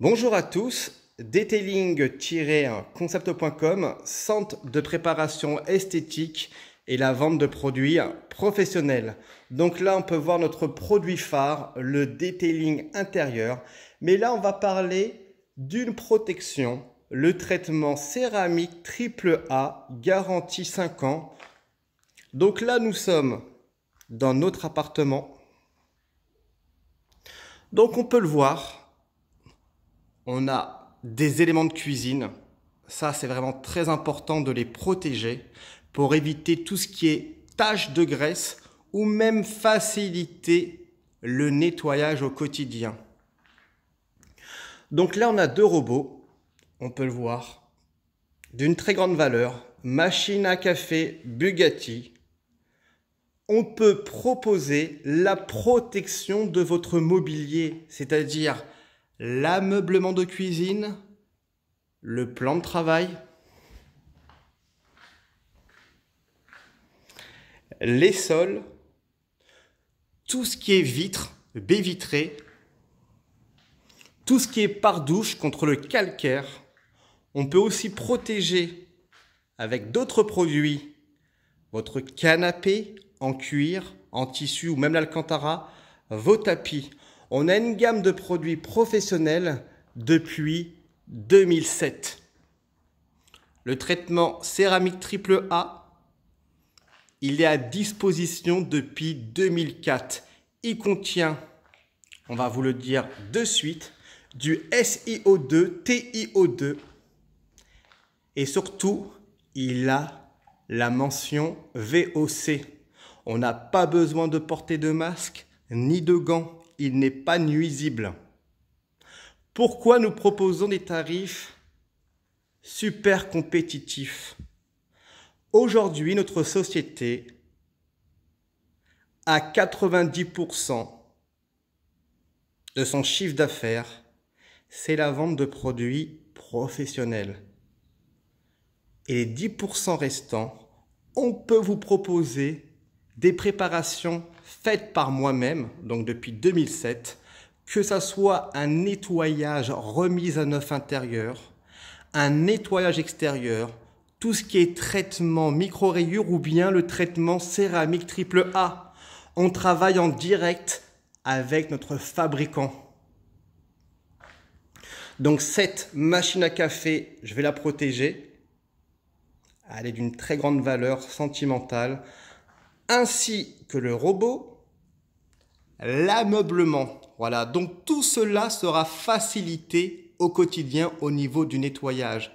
Bonjour à tous, detailing-concept.com, centre de préparation esthétique et la vente de produits professionnels. Donc là, on peut voir notre produit phare, le detailing intérieur. Mais là, on va parler d'une protection, le traitement céramique triple A, garantie 5 ans. Donc là, nous sommes dans notre appartement. Donc on peut le voir, on a des éléments de cuisine. Ça, c'est vraiment très important de les protéger pour éviter tout ce qui est tache de graisse ou même faciliter le nettoyage au quotidien. Donc là, on a deux robots, on peut le voir, d'une très grande valeur, machine à café Bugatti. On peut proposer la protection de votre mobilier, c'est-à-dire l'ameublement de cuisine, le plan de travail, les sols, tout ce qui est vitre, baie vitrée, tout ce qui est douche contre le calcaire. On peut aussi protéger avec d'autres produits votre canapé en cuir, en tissu ou même l'alcantara, vos tapis. On a une gamme de produits professionnels depuis 2007. Le traitement céramique triple A, il est à disposition depuis 2004. Il contient, on va vous le dire de suite, du SiO2, TiO2 et surtout, il a la mention VOC. On n'a pas besoin de porter de masque ni de gants il n'est pas nuisible. Pourquoi nous proposons des tarifs super compétitifs Aujourd'hui, notre société, à 90% de son chiffre d'affaires, c'est la vente de produits professionnels. Et les 10% restants, on peut vous proposer des préparations faite par moi-même, donc depuis 2007, que ça soit un nettoyage, remise à neuf intérieur, un nettoyage extérieur, tout ce qui est traitement micro-rayure ou bien le traitement céramique triple A. On travaille en direct avec notre fabricant. Donc cette machine à café, je vais la protéger. Elle est d'une très grande valeur sentimentale ainsi que le robot, l'ameublement. Voilà, donc tout cela sera facilité au quotidien au niveau du nettoyage.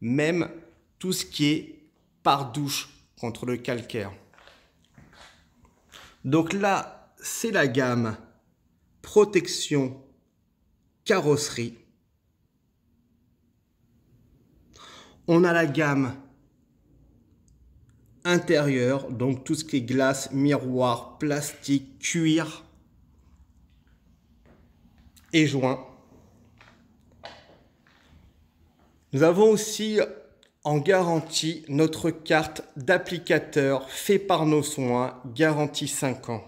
Même tout ce qui est par douche contre le calcaire. Donc là, c'est la gamme protection carrosserie. On a la gamme intérieur, donc tout ce qui est glace, miroir, plastique, cuir et joint. Nous avons aussi en garantie notre carte d'applicateur fait par nos soins, garantie 5 ans.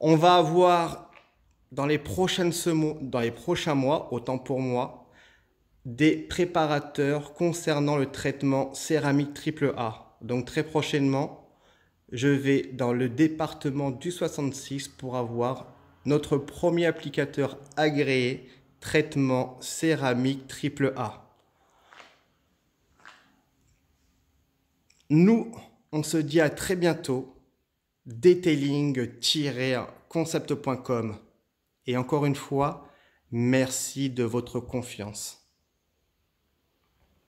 On va avoir dans les, prochaines dans les prochains mois, autant pour moi, des préparateurs concernant le traitement céramique triple A. Donc très prochainement, je vais dans le département du 66 pour avoir notre premier applicateur agréé traitement céramique triple A. Nous, on se dit à très bientôt. Detailing-concept.com. Et encore une fois, merci de votre confiance.